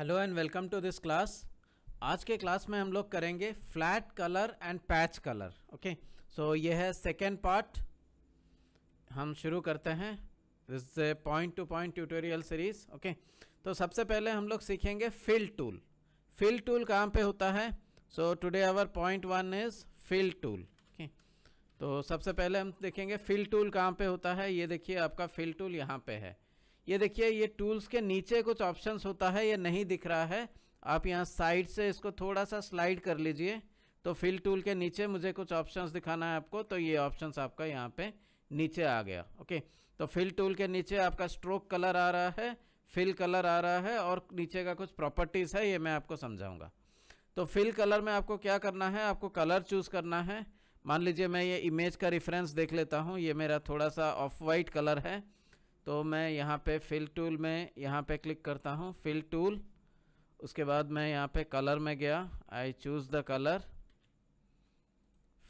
Hello and welcome to this class आज के class में हम लोग करेंगे flat colour and patch colour okay so ये है सेकेंड पार्ट हम शुरू करते हैं this point to point tutorial series okay तो सबसे पहले हम लोग सीखेंगे फिल टूल फिल टूल कहाँ पे होता है so today our point one is fill tool okay तो सबसे पहले हम देखेंगे फिल टूल कहाँ पे होता है ये देखिए आपका फिल टूल यहाँ पे है ये देखिए ये टूल्स के नीचे कुछ ऑप्शंस होता है ये नहीं दिख रहा है आप यहाँ साइड से इसको थोड़ा सा स्लाइड कर लीजिए तो फिल टूल के नीचे मुझे कुछ ऑप्शंस दिखाना है आपको तो ये ऑप्शंस आपका यहाँ पे नीचे आ गया ओके तो फिल टूल के नीचे आपका स्ट्रोक कलर आ रहा है फिल कलर आ रहा है और नीचे का कुछ प्रॉपर्टीज़ है ये मैं आपको समझाऊंगा तो फिल कलर में आपको क्या करना है आपको कलर चूज़ करना है मान लीजिए मैं ये इमेज का रेफरेंस देख लेता हूँ ये मेरा थोड़ा सा ऑफ वाइट कलर है तो मैं यहाँ पे फिल टूल में यहाँ पे क्लिक करता हूँ फिल टूल उसके बाद मैं यहाँ पे कलर में गया I choose the colour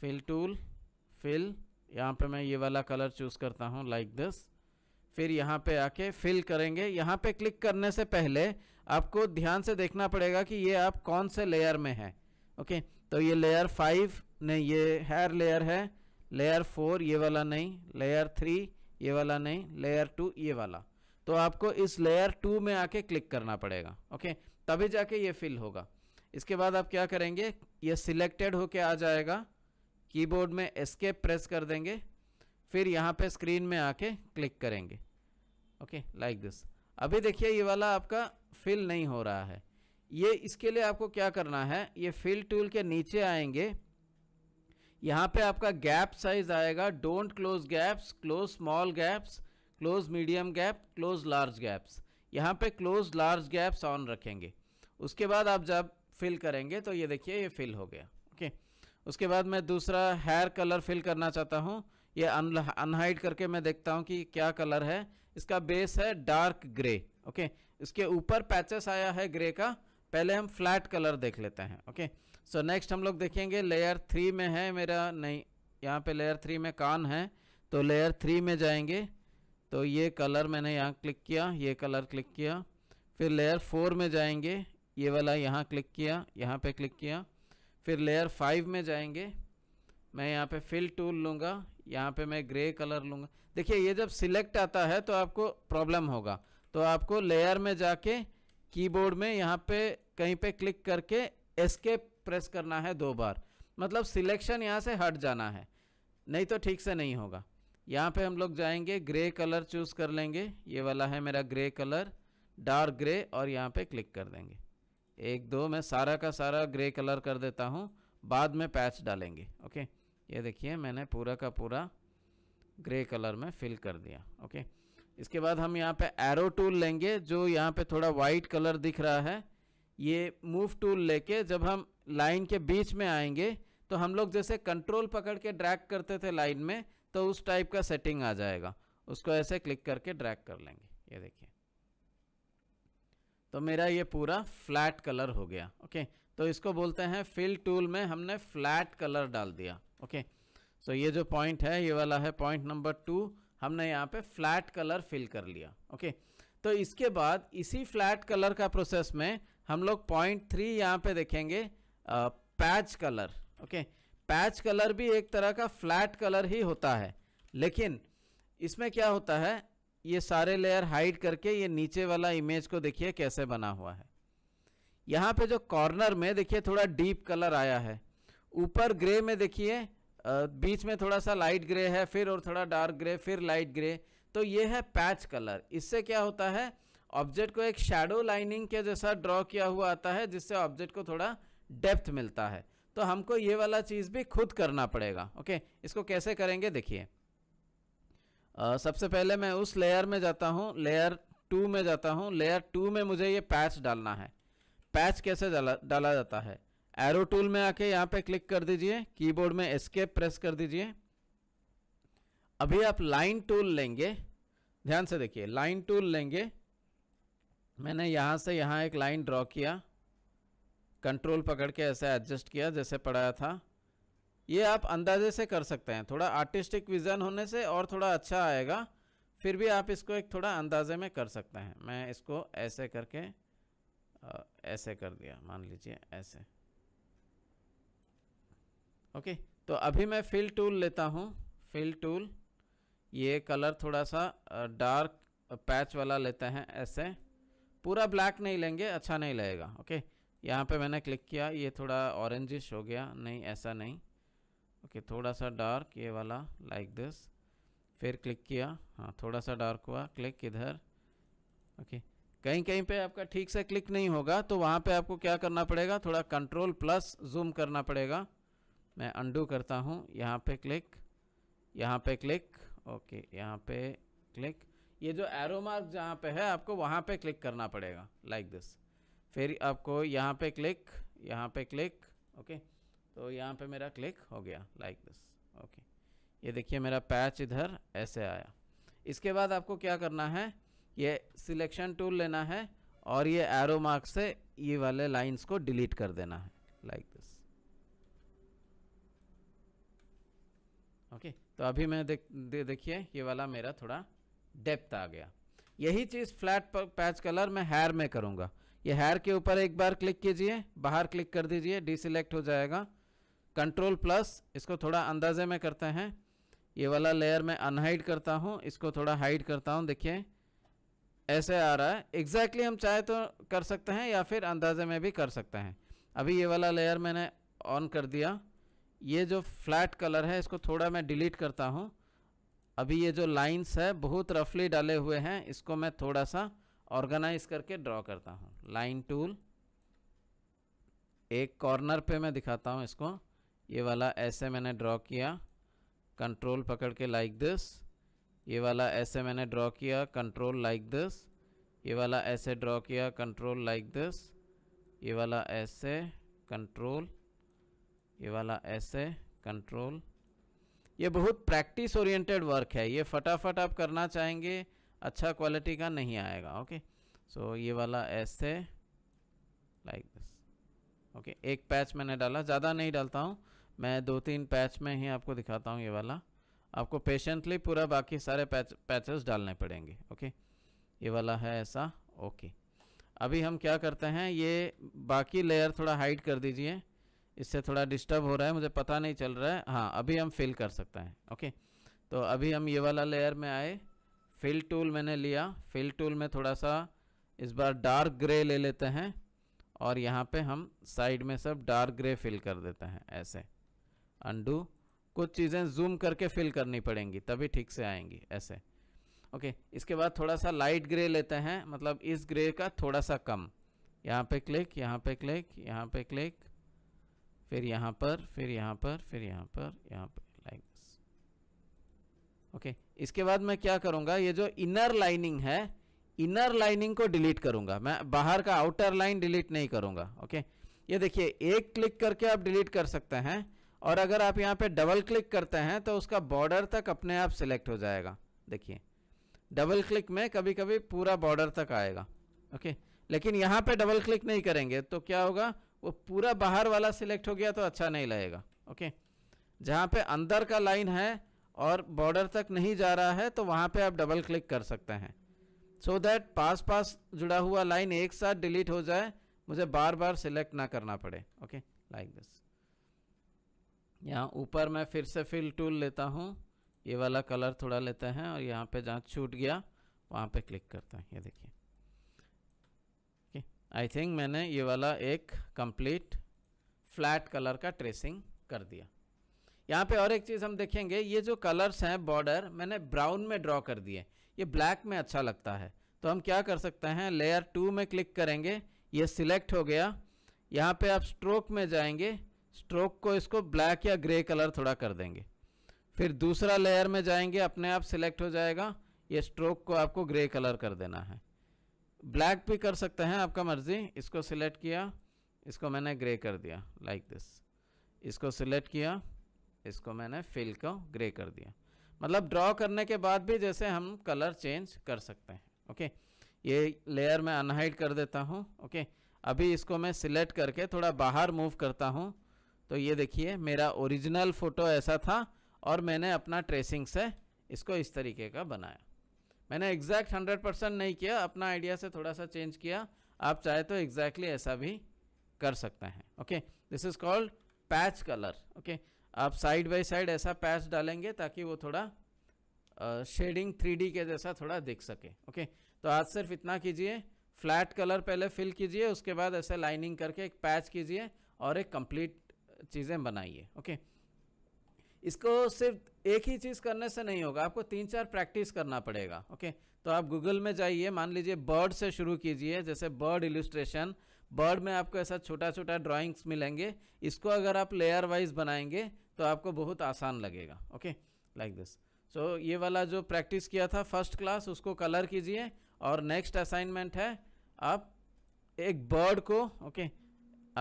fill tool fill यहाँ पे मैं ये वाला कलर चूज़ करता हूँ लाइक दिस फिर यहाँ पे आके फिल करेंगे यहाँ पे क्लिक करने से पहले आपको ध्यान से देखना पड़ेगा कि ये आप कौन से लेयर में है ओके तो ये लेयर फाइव नहीं ये हेयर लेयर है लेयर फोर ये वाला नहीं लेयर थ्री ये वाला नहीं लेयर टू ये वाला तो आपको इस लेयर टू में आके क्लिक करना पड़ेगा ओके तभी जाके ये फिल होगा इसके बाद आप क्या करेंगे ये सिलेक्टेड होके आ जाएगा कीबोर्ड में एस्केप प्रेस कर देंगे फिर यहाँ पे स्क्रीन में आके क्लिक करेंगे ओके लाइक दिस अभी देखिए ये वाला आपका फिल नहीं हो रहा है ये इसके लिए आपको क्या करना है ये फिल टूल के नीचे आएंगे यहाँ पे आपका गैप साइज आएगा don't close gaps close small gaps close medium gap close large gaps यहाँ पे क्लोज लार्ज गैप्स ऑन रखेंगे उसके बाद आप जब फिल करेंगे तो ये देखिए ये फिल हो गया ओके उसके बाद मैं दूसरा हेयर कलर फिल करना चाहता हूँ ये अनहाइड करके मैं देखता हूँ कि क्या कलर है इसका बेस है डार्क ग्रे ओके इसके ऊपर पैचेस आया है ग्रे का पहले हम फ्लैट कलर देख लेते हैं okay okay. So so, next हम लोग देखेंगे लेयर थ्री में है मेरा नहीं यहाँ पे लेयर थ्री में कान है तो लेयर थ्री में जाएंगे तो ये कलर मैंने यहाँ क्लिक किया ये कलर क्लिक किया फिर लेयर फोर में जाएंगे ये वाला यहाँ क्लिक किया यहाँ पे क्लिक किया फिर लेयर फाइव में जाएंगे मैं यहाँ पे फिल टूल लूँगा यहाँ पे मैं ग्रे कलर लूँगा देखिए ये जब सिलेक्ट आता है तो आपको प्रॉब्लम होगा तो आपको लेयर में जाके कीबोर्ड में यहाँ पे कहीं पे क्लिक करके एस्केप प्रेस करना है दो बार मतलब सिलेक्शन यहाँ से हट जाना है नहीं तो ठीक से नहीं होगा यहाँ पे हम लोग जाएंगे ग्रे कलर चूज़ कर लेंगे ये वाला है मेरा ग्रे कलर डार्क ग्रे और यहाँ पे क्लिक कर देंगे एक दो मैं सारा का सारा ग्रे कलर कर देता हूँ बाद में पैच डालेंगे ओके ये देखिए मैंने पूरा का पूरा ग्रे कलर में फिल कर दिया ओके इसके बाद हम यहाँ पे एरो टूल लेंगे जो यहाँ पे थोड़ा वाइट कलर दिख रहा है ये मूव टूल लेके जब हम लाइन के बीच में आएंगे तो हम लोग जैसे कंट्रोल पकड़ के ड्रैग करते थे लाइन में तो उस टाइप का सेटिंग आ जाएगा उसको ऐसे क्लिक करके ड्रैग कर लेंगे ये देखिए तो मेरा ये पूरा फ्लैट कलर हो गया ओके तो इसको बोलते हैं फिल टूल में हमने फ्लैट कलर डाल दिया ओके सो ये जो पॉइंट है ये वाला है पॉइंट नंबर टू हमने यहाँ पे फ्लैट कलर फिल कर लिया ओके तो इसके बाद इसी फ्लैट कलर का प्रोसेस में हम लोग पॉइंट थ्री यहाँ पे देखेंगे patch colour okay patch colour भी एक तरह का फ्लैट कलर ही होता है लेकिन इसमें क्या होता है ये सारे लेयर हाइड करके ये नीचे वाला इमेज को देखिए कैसे बना हुआ है यहाँ पे जो कॉर्नर में देखिए थोड़ा डीप कलर आया है ऊपर ग्रे में देखिए बीच में थोड़ा सा लाइट ग्रे है फिर और थोड़ा डार्क ग्रे फिर लाइट ग्रे तो ये है पैच कलर इससे क्या होता है ऑब्जेक्ट को एक शेडो लाइनिंग के जैसा ड्रॉ किया हुआ आता है जिससे ऑब्जेक्ट को थोड़ा डेप्थ मिलता है तो हमको ये वाला चीज़ भी खुद करना पड़ेगा ओके इसको कैसे करेंगे देखिए सबसे पहले मैं उस लेयर में जाता हूँ लेयर टू में जाता हूँ लेयर टू में मुझे ये पैच डालना है पैच कैसे डाला डाला जाता है एरो टूल में आके यहाँ पे क्लिक कर दीजिए कीबोर्ड में एस्केप प्रेस कर दीजिए अभी आप लाइन टूल लेंगे ध्यान से देखिए लाइन टूल लेंगे मैंने यहाँ से यहाँ एक लाइन ड्रॉ किया कंट्रोल पकड़ के ऐसे एडजस्ट किया जैसे पढ़ाया था ये आप अंदाजे से कर सकते हैं थोड़ा आर्टिस्टिक विज़न होने से और थोड़ा अच्छा आएगा फिर भी आप इसको एक थोड़ा अंदाजे में कर सकते हैं मैं इसको ऐसे करके ऐसे कर दिया मान लीजिए ऐसे ओके तो अभी मैं फिल टूल लेता हूँ फिल टूल ये कलर थोड़ा सा डार्क पैच वाला लेते हैं ऐसे पूरा ब्लैक नहीं लेंगे अच्छा नहीं लगेगा ओके यहाँ पे मैंने क्लिक किया ये थोड़ा ऑरेंजिश हो गया नहीं ऐसा नहीं ओके थोड़ा सा डार्क ये वाला लाइक दिस फिर क्लिक किया हाँ थोड़ा सा डार्क हुआ क्लिक इधर ओके कहीं कहीं पे आपका ठीक से क्लिक नहीं होगा तो वहाँ पे आपको क्या करना पड़ेगा थोड़ा कंट्रोल प्लस जूम करना पड़ेगा मैं अंडू करता हूँ यहाँ पे क्लिक यहाँ पे क्लिक ओके यहाँ पे क्लिक ये जो एरो मार्क जहाँ पे है आपको वहाँ पे क्लिक करना पड़ेगा लाइक like दिस फिर आपको यहाँ पे क्लिक यहाँ पे क्लिक ओके तो यहाँ पे मेरा क्लिक हो गया लाइक दिस ओके ये देखिए मेरा पैच इधर ऐसे आया इसके बाद आपको क्या करना है ये सिलेक्शन टूल लेना है और ये एरो मार्क से ये वाले लाइंस को डिलीट कर देना है लाइक like दिस ओके तो अभी मैं देख दे, देखिए ये वाला मेरा थोड़ा डेप्थ आ गया यही चीज़ फ्लैट पैच कलर मैं हेयर में करूँगा ये हेयर के ऊपर एक बार क्लिक कीजिए बाहर क्लिक कर दीजिए डिसलेक्ट हो जाएगा कंट्रोल प्लस इसको थोड़ा अंदाजे में करते हैं ये वाला लेयर मैं अनहाइड करता हूँ इसको थोड़ा हाइड करता हूँ देखिए ऐसे आ रहा है एग्जैक्टली exactly हम चाहे तो कर सकते हैं या फिर अंदाजे में भी कर सकते हैं अभी ये वाला लेयर मैंने ऑन कर दिया ये जो फ्लैट कलर है इसको थोड़ा मैं डिलीट करता हूँ अभी ये जो लाइंस है बहुत रफली डाले हुए हैं इसको मैं थोड़ा सा ऑर्गेनाइज करके ड्रॉ करता हूँ लाइन टूल एक कॉर्नर पे मैं दिखाता हूँ इसको ये वाला ऐसे मैंने ड्रॉ किया कंट्रोल पकड़ के लाइक दिस ये वाला ऐसे मैंने ड्रॉ किया कंट्रोल लाइक दिस ये वाला ऐसे ड्रॉ किया कंट्रोल लाइक दिस ये वाला ऐसे कंट्रोल ये वाला ऐसे कंट्रोल ये बहुत प्रैक्टिस ओरिएंटेड वर्क है ये फटाफट आप करना चाहेंगे अच्छा क्वालिटी का नहीं आएगा ओके सो ये वाला ऐसे लाइक दिस ओके एक पैच मैंने डाला ज़्यादा नहीं डालता हूँ मैं दो तीन पैच में ही आपको दिखाता हूँ ये वाला आपको पेशेंटली पूरा बाकी सारे पैच पैचेस डालने पड़ेंगे ओके ये वाला है ऐसा ओके अभी हम क्या करते हैं ये बाकी लेयर थोड़ा हाइड कर दीजिए इससे थोड़ा डिस्टर्ब हो रहा है मुझे पता नहीं चल रहा है हाँ अभी हम फिल कर सकते हैं ओके तो अभी हम ये वाला लेयर में आए फिल टूल मैंने लिया फिल टूल में थोड़ा सा इस बार डार्क ग्रे ले लेते हैं और यहाँ पे हम साइड में सब डार्क ग्रे फिल कर देते हैं ऐसे अंडू कुछ चीज़ें जूम करके फिल करनी पड़ेंगी तभी ठीक से आएंगी ऐसे ओके इसके बाद थोड़ा सा लाइट ग्रे लेते हैं मतलब इस ग्रे का थोड़ा सा कम यहाँ पे क्लिक यहाँ पे क्लिक यहाँ पे क्लिक फिर यहाँ पर फिर यहाँ पर फिर यहाँ पर यहाँ पर लाइक दिस ओके इसके बाद मैं क्या करूँगा ये जो इनर लाइनिंग है इनर लाइनिंग को डिलीट करूँगा मैं बाहर का आउटर लाइन डिलीट नहीं करूँगा ओके ये देखिए एक क्लिक करके आप डिलीट कर सकते हैं और अगर आप यहाँ पे डबल क्लिक करते हैं तो उसका बॉर्डर तक अपने आप सिलेक्ट हो जाएगा देखिए डबल क्लिक में कभी कभी पूरा बॉर्डर तक आएगा ओके लेकिन यहाँ पे डबल क्लिक नहीं करेंगे तो क्या होगा वो पूरा बाहर वाला सिलेक्ट हो गया तो अच्छा नहीं लगेगा ओके जहाँ पे अंदर का लाइन है और बॉर्डर तक नहीं जा रहा है तो वहाँ पे आप डबल क्लिक कर सकते हैं सो दैट पास पास जुड़ा हुआ लाइन एक साथ डिलीट हो जाए मुझे बार बार सिलेक्ट ना करना पड़े ओके लाइक दिस यहाँ ऊपर मैं फिर से फिल टूल लेता हूँ ये वाला कलर थोड़ा लेते हैं और यहाँ पे जहाँ छूट गया वहाँ पे क्लिक करते हैं ये देखिए आई थिंक मैंने ये वाला एक कंप्लीट फ्लैट कलर का ट्रेसिंग कर दिया यहाँ पे और एक चीज़ हम देखेंगे ये जो कलर्स हैं बॉर्डर मैंने ब्राउन में ड्रॉ कर दिए ये ब्लैक में अच्छा लगता है तो हम क्या कर सकते हैं लेयर टू में क्लिक करेंगे ये सिलेक्ट हो गया यहाँ पे आप स्ट्रोक में जाएंगे स्ट्रोक को इसको ब्लैक या ग्रे कलर थोड़ा कर देंगे फिर दूसरा लेयर में जाएंगे अपने आप सिलेक्ट हो जाएगा ये स्ट्रोक को आपको ग्रे कलर कर देना है ब्लैक भी कर सकते हैं आपका मर्ज़ी इसको सिलेक्ट किया इसको मैंने ग्रे कर दिया लाइक like दिस इसको सिलेक्ट किया इसको मैंने फिल को ग्रे कर दिया मतलब ड्रॉ करने के बाद भी जैसे हम कलर चेंज कर सकते हैं ओके ये लेयर मैं अनहाइड कर देता हूँ ओके अभी इसको मैं सिलेक्ट करके थोड़ा बाहर मूव करता हूँ तो ये देखिए मेरा ओरिजिनल फ़ोटो ऐसा था और मैंने अपना ट्रेसिंग से इसको इस तरीके का बनाया मैंने एग्जैक्ट हंड्रेड परसेंट नहीं किया अपना आइडिया से थोड़ा सा चेंज किया आप चाहे तो एग्जैक्टली exactly ऐसा भी कर सकते हैं okay this is called patch colour okay आप साइड बाय साइड ऐसा पैच डालेंगे ताकि वो थोड़ा शेडिंग थ्री के जैसा थोड़ा दिख सके ओके okay? तो आज सिर्फ इतना कीजिए फ्लैट कलर पहले फिल कीजिए उसके बाद ऐसे लाइनिंग करके एक पैच कीजिए और एक कंप्लीट चीज़ें बनाइए ओके okay? इसको सिर्फ एक ही चीज़ करने से नहीं होगा आपको तीन चार प्रैक्टिस करना पड़ेगा ओके तो आप गूगल में जाइए मान लीजिए बर्ड से शुरू कीजिए जैसे बर्ड इलिस्ट्रेशन बर्ड में आपको ऐसा छोटा छोटा ड्राइंग्स मिलेंगे इसको अगर आप लेयर वाइज बनाएंगे तो आपको बहुत आसान लगेगा ओके लाइक दिस सो ये वाला जो प्रैक्टिस किया था फर्स्ट क्लास उसको कलर कीजिए और नेक्स्ट असाइनमेंट है आप एक बर्ड को ओके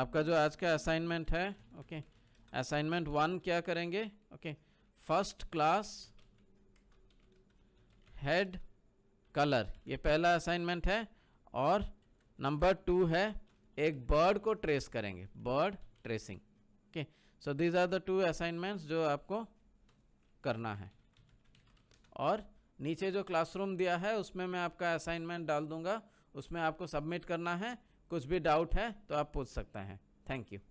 आपका जो आज का असाइनमेंट है ओके असाइनमेंट वन क्या करेंगे okay okay, first class head colour ये पहला असाइनमेंट है और नंबर टू है एक बर्ड को ट्रेस करेंगे bird tracing okay so these are the two assignments जो आपको करना है और नीचे जो क्लासरूम दिया है उसमें मैं आपका असाइनमेंट डाल दूंगा उसमें आपको सबमिट करना है कुछ भी डाउट है तो आप पूछ सकते हैं थैंक यू